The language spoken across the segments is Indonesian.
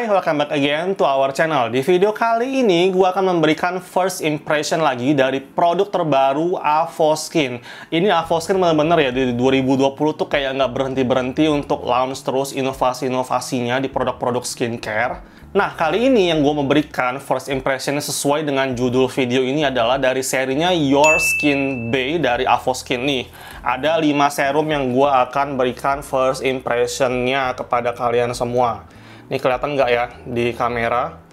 Hai, welcome back again to our channel. Di video kali ini, gue akan memberikan first impression lagi dari produk terbaru Avoskin. Ini Avoskin bener-bener ya, di 2020 tuh kayak nggak berhenti-berhenti untuk launch terus inovasi-inovasinya di produk-produk skincare. Nah, kali ini yang gue memberikan first impression sesuai dengan judul video ini adalah dari serinya Your Skin Bay dari Avoskin nih. Ada 5 serum yang gue akan berikan first impressionnya kepada kalian semua. Ini kelihatan nggak ya di kamera?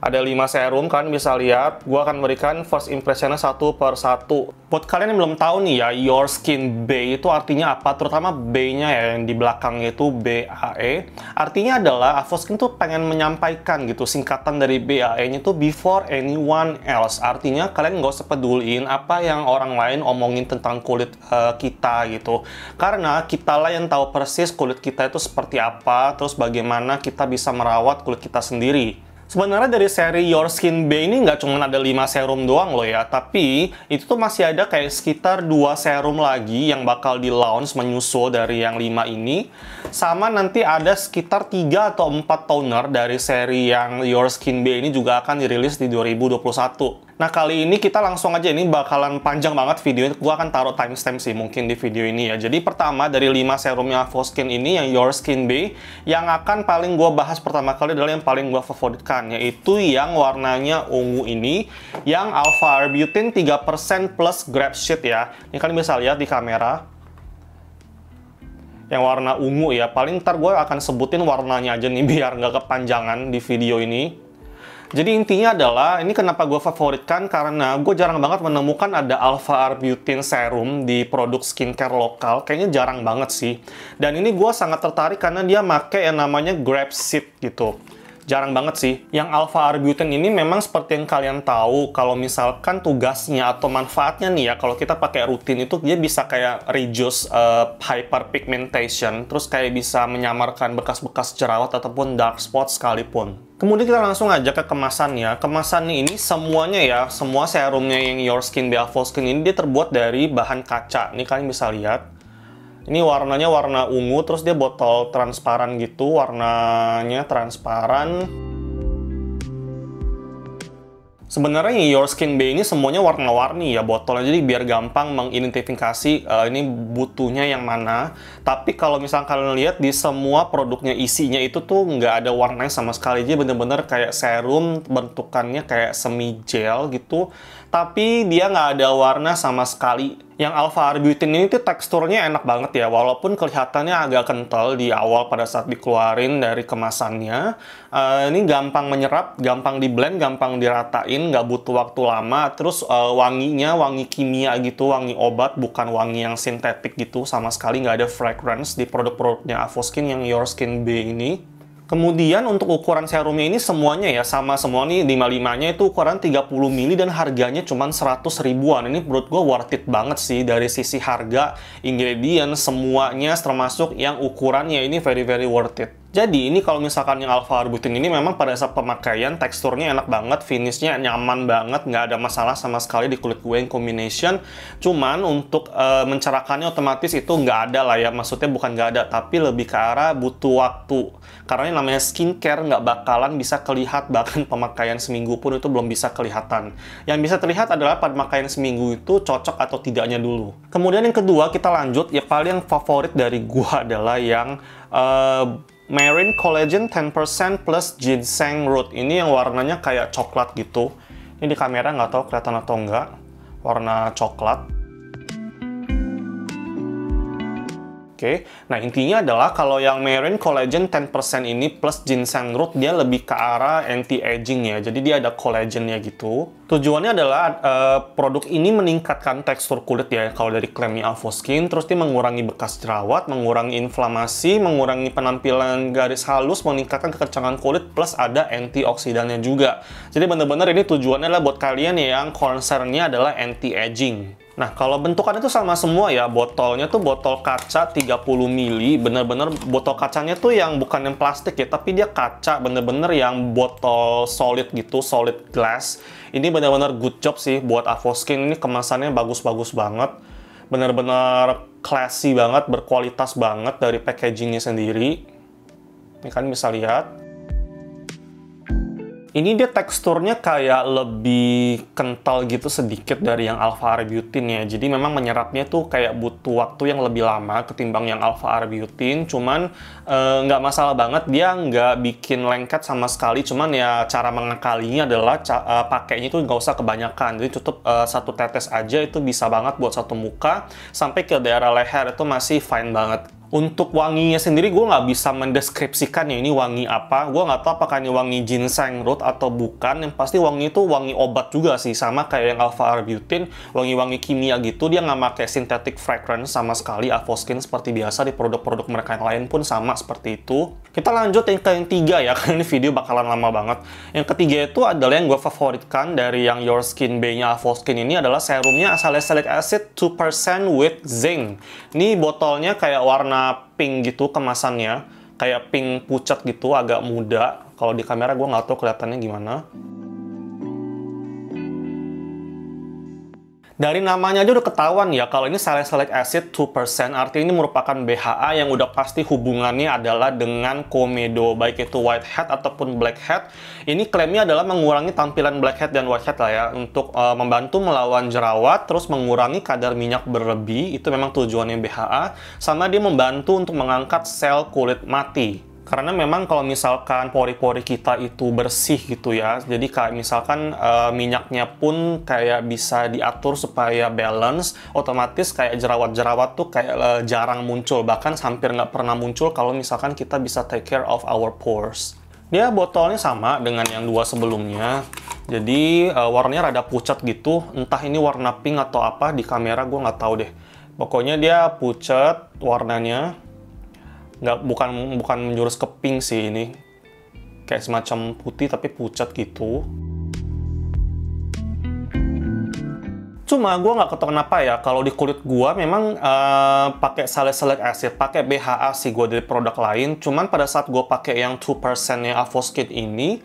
Ada 5 serum kan bisa lihat. Gua akan berikan first impressionnya satu per satu. Buat kalian yang belum tahu nih ya, Your Skin B itu artinya apa? Terutama B-nya ya yang di belakang itu BAE. Artinya adalah Avoskin tuh pengen menyampaikan gitu singkatan dari BAE-nya itu before anyone else. Artinya kalian nggak usah peduliin apa yang orang lain omongin tentang kulit uh, kita gitu. Karena kita lah yang tahu persis kulit kita itu seperti apa, terus bagaimana kita bisa merawat kulit kita sendiri. Sebenarnya dari seri Your Skin B ini nggak cuma ada 5 serum doang loh ya, tapi itu tuh masih ada kayak sekitar 2 serum lagi yang bakal di launch menyusul dari yang 5 ini. Sama nanti ada sekitar 3 atau 4 toner dari seri yang Your Skin B ini juga akan dirilis di 2021. Nah, kali ini kita langsung aja ini bakalan panjang banget video. Gua akan taruh timestamp sih mungkin di video ini ya. Jadi pertama dari 5 serumnya Skin ini yang Your Skin B yang akan paling gua bahas pertama kali adalah yang paling gua favoritkan yaitu yang warnanya ungu ini yang Alpha Arbutin 3% plus Grab Sheet ya. Ini kalian bisa lihat di kamera yang warna ungu ya. Paling ntar gue akan sebutin warnanya aja nih biar nggak kepanjangan di video ini. Jadi intinya adalah, ini kenapa gue favoritkan karena gue jarang banget menemukan ada Alpha Arbutin Serum di produk skincare lokal. Kayaknya jarang banget sih. Dan ini gue sangat tertarik karena dia make yang namanya grape seed gitu jarang banget sih. Yang alpha-arbutin ini memang seperti yang kalian tahu, kalau misalkan tugasnya atau manfaatnya nih ya, kalau kita pakai rutin itu dia bisa kayak reduce uh, hyperpigmentation, terus kayak bisa menyamarkan bekas-bekas jerawat ataupun dark spot sekalipun. Kemudian kita langsung aja ke kemasannya. Kemasannya ini semuanya ya, semua serumnya yang Your Skin Beautiful Skin ini dia terbuat dari bahan kaca. Nih kalian bisa lihat. Ini warnanya warna ungu, terus dia botol transparan gitu, warnanya transparan. Sebenarnya Your Skin Bay ini semuanya warna-warni ya botolnya, jadi biar gampang mengidentifikasi uh, ini butuhnya yang mana. Tapi kalau misalnya kalian lihat di semua produknya isinya itu tuh nggak ada warnanya sama sekali, jadi bener-bener kayak serum bentukannya kayak semi gel gitu. Tapi dia nggak ada warna sama sekali yang Alpha Arbutin ini tuh teksturnya enak banget ya, walaupun kelihatannya agak kental di awal pada saat dikeluarin dari kemasannya. Uh, ini gampang menyerap, gampang di blend, gampang diratain, nggak butuh waktu lama. Terus uh, wanginya wangi kimia gitu, wangi obat, bukan wangi yang sintetik gitu, sama sekali nggak ada fragrance di produk-produknya Avoskin yang Your Skin B ini. Kemudian untuk ukuran serumnya ini semuanya ya sama semua nih 55-nya itu ukuran 30 mili dan harganya cuma 100 ribuan. Ini menurut gue worth it banget sih dari sisi harga, ingredient, semuanya termasuk yang ukurannya ini very very worth it. Jadi ini kalau misalkan yang Alpha Arbutin ini memang pada saat pemakaian teksturnya enak banget, finishnya nyaman banget, nggak ada masalah sama sekali di kulit gue yang combination. Cuman untuk e, mencerakannya otomatis itu nggak ada lah ya, maksudnya bukan nggak ada, tapi lebih ke arah butuh waktu. Karena yang namanya skincare nggak bakalan bisa kelihat, bahkan pemakaian seminggu pun itu belum bisa kelihatan. Yang bisa terlihat adalah pada pemakaian seminggu itu cocok atau tidaknya dulu. Kemudian yang kedua kita lanjut, ya paling favorit dari gue adalah yang... E, Marine Collagen 10% plus Ginseng Root. Ini yang warnanya kayak coklat gitu. Ini di kamera nggak tahu kelihatan atau nggak. Warna coklat. Oke, okay. nah intinya adalah kalau yang Marine Collagen 10% ini plus ginseng root dia lebih ke arah anti-aging ya. Jadi dia ada collagennya gitu. Tujuannya adalah uh, produk ini meningkatkan tekstur kulit ya kalau dari Clammy Alpha Skin, terus dia mengurangi bekas jerawat, mengurangi inflamasi, mengurangi penampilan garis halus, meningkatkan kekencangan kulit, plus ada antioksidannya juga. Jadi benar-benar ini tujuannya adalah buat kalian yang concernnya adalah anti-aging. Nah, kalau bentukan itu sama semua ya, botolnya tuh botol kaca 30 ml, bener-bener botol kacanya tuh yang bukan yang plastik ya, tapi dia kaca bener-bener yang botol solid gitu, solid glass ini benar-benar good job sih buat Avoskin. Ini kemasannya bagus-bagus banget. Benar-benar classy banget, berkualitas banget dari packagingnya sendiri. Ini kan bisa lihat ini dia teksturnya kayak lebih kental gitu sedikit dari yang alpha arbutin ya. Jadi memang menyerapnya tuh kayak butuh waktu yang lebih lama ketimbang yang alpha arbutin. Cuman eh, nggak masalah banget, dia nggak bikin lengket sama sekali. Cuman ya cara mengakalinya adalah uh, pakainya tuh nggak usah kebanyakan. Jadi tutup uh, satu tetes aja itu bisa banget buat satu muka. Sampai ke daerah leher itu masih fine banget untuk wanginya sendiri gue nggak bisa mendeskripsikan ya ini wangi apa gue nggak tahu apakah ini wangi ginseng root atau bukan yang pasti wangi itu wangi obat juga sih sama kayak yang alpha arbutin wangi-wangi kimia gitu dia nggak pakai synthetic fragrance sama sekali avoskin seperti biasa di produk-produk mereka yang lain pun sama seperti itu kita lanjut yang ke yang tiga ya karena ini video bakalan lama banget yang ketiga itu adalah yang gue favoritkan dari yang your skin B nya avoskin ini adalah serumnya salicylic acid 2% with zinc ini botolnya kayak warna pink gitu kemasannya kayak pink pucat gitu agak muda kalau di kamera gue nggak tahu kelihatannya gimana Dari namanya aja udah ketahuan ya kalau ini salicylic acid 2% artinya ini merupakan BHA yang udah pasti hubungannya adalah dengan komedo baik itu whitehead ataupun blackhead. Ini klaimnya adalah mengurangi tampilan blackhead dan whitehead lah ya untuk uh, membantu melawan jerawat terus mengurangi kadar minyak berlebih itu memang tujuannya BHA sama dia membantu untuk mengangkat sel kulit mati karena memang kalau misalkan pori-pori kita itu bersih gitu ya jadi kayak misalkan e, minyaknya pun kayak bisa diatur supaya balance otomatis kayak jerawat-jerawat tuh kayak e, jarang muncul bahkan hampir nggak pernah muncul kalau misalkan kita bisa take care of our pores dia botolnya sama dengan yang dua sebelumnya jadi e, warnanya rada pucat gitu entah ini warna pink atau apa di kamera gue nggak tahu deh pokoknya dia pucat warnanya nggak bukan bukan menjurus ke pink sih ini kayak semacam putih tapi pucat gitu cuma gue nggak ketok kenapa ya kalau di kulit gue memang uh, pakai salicylic acid pakai BHA sih gue dari produk lain cuman pada saat gue pakai yang 2% nya Avoskin ini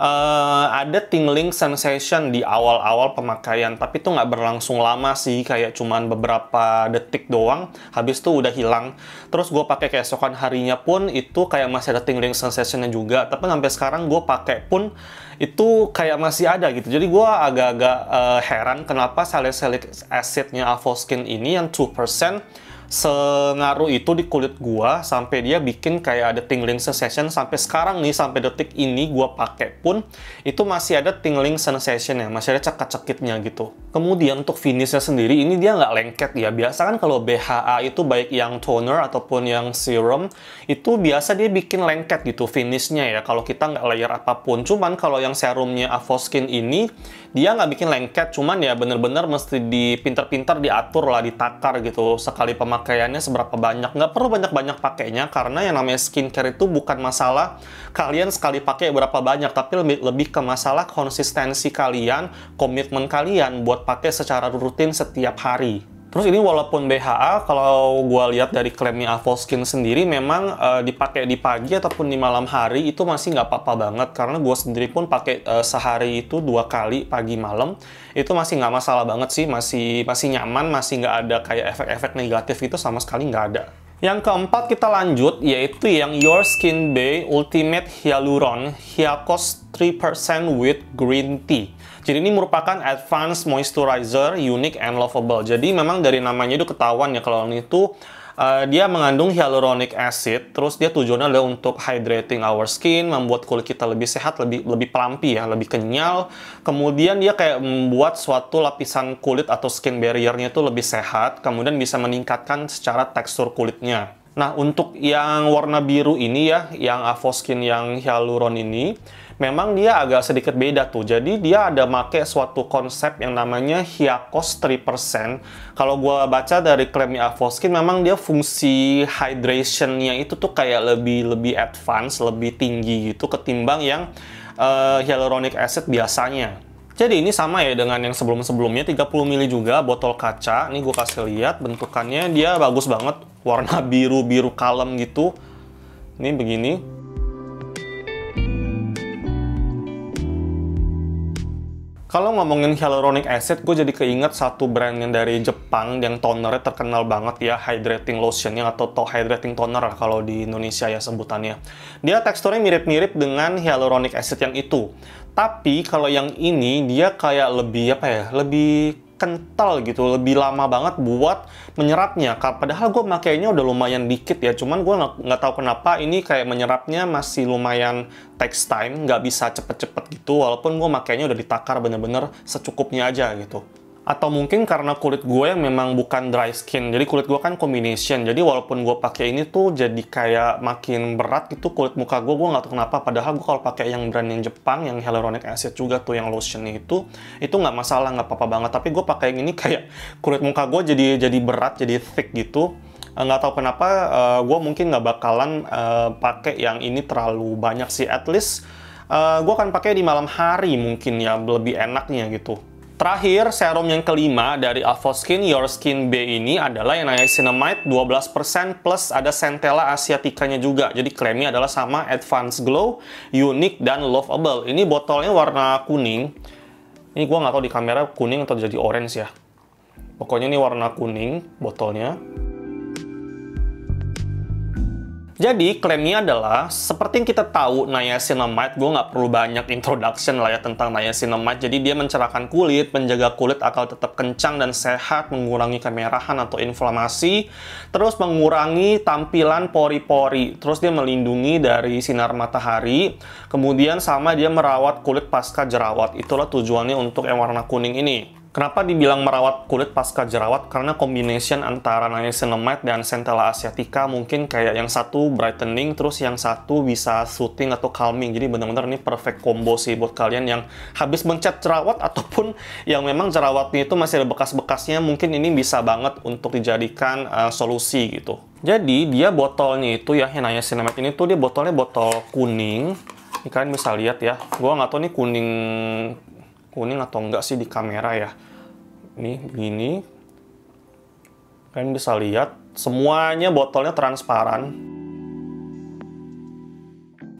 uh, ada tingling sensation di awal-awal pemakaian, tapi itu nggak berlangsung lama sih, kayak cuman beberapa detik doang, habis itu udah hilang. Terus gue pakai keesokan harinya pun itu kayak masih ada tingling sensationnya juga, tapi sampai sekarang gue pakai pun itu kayak masih ada gitu. Jadi gue agak-agak uh, heran kenapa salicylic acidnya Avoskin ini yang 2% sengaruh itu di kulit gua sampai dia bikin kayak ada tingling sensation sampai sekarang nih sampai detik ini gua pakai pun itu masih ada tingling sensation ya masih ada cekat cekitnya gitu kemudian untuk finishnya sendiri ini dia nggak lengket ya biasa kan kalau BHA itu baik yang toner ataupun yang serum itu biasa dia bikin lengket gitu finishnya ya kalau kita nggak layer apapun cuman kalau yang serumnya Avoskin ini dia nggak bikin lengket cuman ya bener-bener mesti dipinter-pinter diatur lah ditakar gitu sekali pemakaian pakaiannya seberapa banyak. Nggak perlu banyak-banyak pakainya karena yang namanya skincare itu bukan masalah kalian sekali pakai berapa banyak, tapi lebih, lebih ke masalah konsistensi kalian, komitmen kalian buat pakai secara rutin setiap hari. Terus ini walaupun BHA, kalau gue lihat dari klaimnya Avoskin sendiri, memang e, dipakai di pagi ataupun di malam hari itu masih nggak apa-apa banget. Karena gue sendiri pun pakai e, sehari itu dua kali pagi malam, itu masih nggak masalah banget sih, masih masih nyaman, masih nggak ada kayak efek-efek negatif itu sama sekali nggak ada. Yang keempat kita lanjut, yaitu yang Your Skin Day Ultimate Hyaluron Hyakos 3% with Green Tea. Jadi ini merupakan Advanced Moisturizer Unique and Lovable. Jadi memang dari namanya itu ketahuan ya kalau ini tuh eh, Uh, dia mengandung hyaluronic acid, terus dia tujuannya adalah untuk hydrating our skin, membuat kulit kita lebih sehat, lebih lebih pelampi ya, lebih kenyal. Kemudian dia kayak membuat suatu lapisan kulit atau skin barriernya itu lebih sehat, kemudian bisa meningkatkan secara tekstur kulitnya. Nah, untuk yang warna biru ini ya, yang Avoskin yang hyaluron ini, memang dia agak sedikit beda tuh. Jadi dia ada make suatu konsep yang namanya Hiakos 3%. Kalau gue baca dari klaimnya Avoskin, memang dia fungsi hydrationnya itu tuh kayak lebih lebih advance, lebih tinggi gitu ketimbang yang uh, hyaluronic acid biasanya. Jadi ini sama ya dengan yang sebelum-sebelumnya 30 ml juga botol kaca. Ini gue kasih lihat bentukannya dia bagus banget warna biru-biru kalem gitu. Ini begini. Kalau ngomongin hyaluronic acid, gue jadi keinget satu brand yang dari Jepang yang tonernya terkenal banget ya, hydrating lotionnya atau to hydrating toner kalau di Indonesia ya sebutannya. Dia teksturnya mirip-mirip dengan hyaluronic acid yang itu. Tapi kalau yang ini dia kayak lebih apa ya, lebih kental gitu lebih lama banget buat menyerapnya padahal gue makainya udah lumayan dikit ya cuman gue nggak tahu kenapa ini kayak menyerapnya masih lumayan takes time nggak bisa cepet-cepet gitu walaupun gue makainya udah ditakar bener-bener secukupnya aja gitu atau mungkin karena kulit gue yang memang bukan dry skin jadi kulit gue kan combination jadi walaupun gue pakai ini tuh jadi kayak makin berat gitu kulit muka gue gue nggak tahu kenapa padahal gue kalau pakai yang brand yang Jepang yang hyaluronic acid juga tuh yang lotion itu itu nggak masalah nggak apa-apa banget tapi gue pakai yang ini kayak kulit muka gue jadi jadi berat jadi thick gitu eh, nggak tahu kenapa uh, eh, gue mungkin nggak bakalan uh, pakai yang ini terlalu banyak sih at least uh, gue akan pakai di malam hari mungkin ya lebih enaknya gitu Terakhir, serum yang kelima dari Avoskin Your Skin B ini adalah yang niacinamide 12% plus ada centella Asiatica-nya juga. Jadi klaimnya adalah sama Advanced Glow, Unique, dan Loveable. Ini botolnya warna kuning. Ini gue nggak tahu di kamera kuning atau jadi orange ya. Pokoknya ini warna kuning botolnya. Jadi, klaimnya adalah, seperti yang kita tahu, niacinamide, gue nggak perlu banyak introduction lah ya tentang niacinamide. Jadi, dia mencerahkan kulit, menjaga kulit akal tetap kencang dan sehat, mengurangi kemerahan atau inflamasi, terus mengurangi tampilan pori-pori, terus dia melindungi dari sinar matahari, kemudian sama dia merawat kulit pasca jerawat. Itulah tujuannya untuk yang warna kuning ini. Kenapa dibilang merawat kulit pasca jerawat? Karena combination antara niacinamide dan centella asiatica mungkin kayak yang satu brightening, terus yang satu bisa soothing atau calming. Jadi bener-bener ini perfect combo sih buat kalian yang habis mencet jerawat ataupun yang memang jerawatnya itu masih ada bekas-bekasnya, mungkin ini bisa banget untuk dijadikan uh, solusi gitu. Jadi dia botolnya itu ya, niacinamide ini tuh dia botolnya botol kuning. Ini kalian bisa lihat ya, gue nggak tahu ini kuning kuning atau enggak sih di kamera ya. Ini begini. Kalian bisa lihat semuanya botolnya transparan.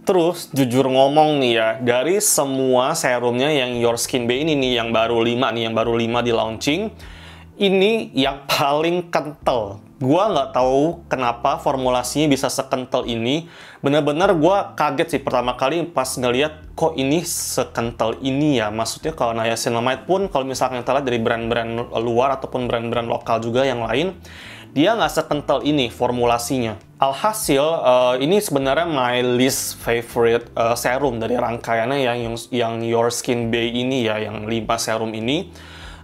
Terus, jujur ngomong nih ya, dari semua serumnya yang Your Skin Bay ini nih, yang baru 5 nih, yang baru 5 di launching, ini yang paling kental. Gua nggak tahu kenapa formulasinya bisa sekental ini. Bener-bener gua kaget sih pertama kali pas ngeliat kok ini sekental ini ya. Maksudnya kalau niacinamide pun kalau misalkan kita lihat dari brand-brand luar ataupun brand-brand lokal juga yang lain, dia nggak sekental ini formulasinya. Alhasil, uh, ini sebenarnya my least favorite uh, serum dari rangkaiannya yang yang Your Skin Bay ini ya, yang lima serum ini.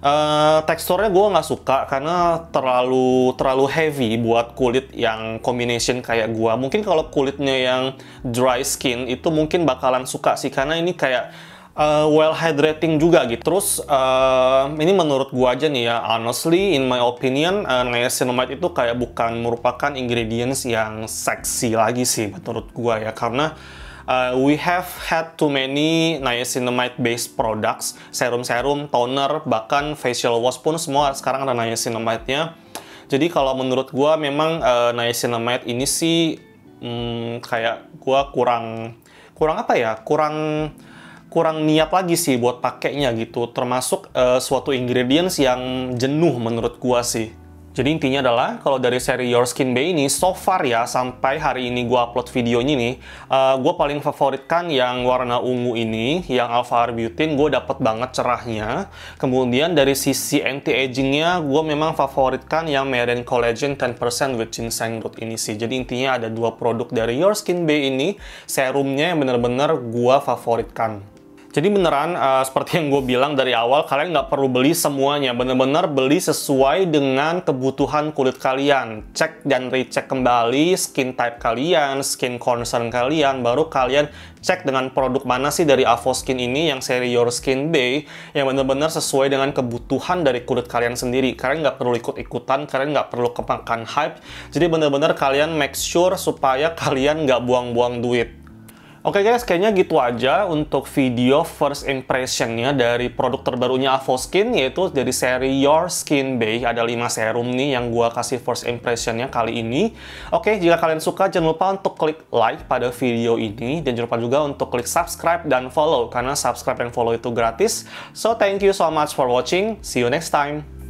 Uh, teksturnya gue nggak suka karena terlalu terlalu heavy buat kulit yang combination kayak gue. Mungkin kalau kulitnya yang dry skin itu mungkin bakalan suka sih karena ini kayak uh, well hydrating juga gitu. Terus uh, ini menurut gue aja nih ya, honestly in my opinion uh, niacinamide itu kayak bukan merupakan ingredients yang seksi lagi sih menurut gue ya karena uh, we have had too many niacinamide-based products, serum-serum, toner, bahkan facial wash pun semua sekarang ada niacinamide-nya. Jadi kalau menurut gue memang uh, niacinamide ini sih hmm, kayak gue kurang kurang apa ya kurang kurang niat lagi sih buat pakainya gitu termasuk uh, suatu ingredients yang jenuh menurut gua sih jadi intinya adalah kalau dari seri Your Skin Bay ini so far ya sampai hari ini gue upload videonya nih, uh, eh, gue paling favoritkan yang warna ungu ini, yang Alpha Arbutin gue dapet banget cerahnya. Kemudian dari sisi anti agingnya gue memang favoritkan yang meren Collagen 10% with ginseng root ini sih. Jadi intinya ada dua produk dari Your Skin Bay ini, serumnya yang bener-bener gue favoritkan. Jadi beneran uh, seperti yang gue bilang dari awal, kalian nggak perlu beli semuanya. Bener-bener beli sesuai dengan kebutuhan kulit kalian. Cek dan recheck kembali skin type kalian, skin concern kalian, baru kalian cek dengan produk mana sih dari Avoskin ini yang seri Your Skin Day yang bener-bener sesuai dengan kebutuhan dari kulit kalian sendiri. Kalian nggak perlu ikut-ikutan, kalian nggak perlu kemakan hype. Jadi bener-bener kalian make sure supaya kalian nggak buang-buang duit. Oke okay guys, kayaknya gitu aja untuk video first impressionnya dari produk terbarunya Avoskin yaitu dari seri Your Skin Bay. Ada 5 serum nih yang gua kasih first impressionnya kali ini. Oke, okay, jika kalian suka jangan lupa untuk klik like pada video ini dan jangan lupa juga untuk klik subscribe dan follow karena subscribe dan follow itu gratis. So thank you so much for watching. See you next time.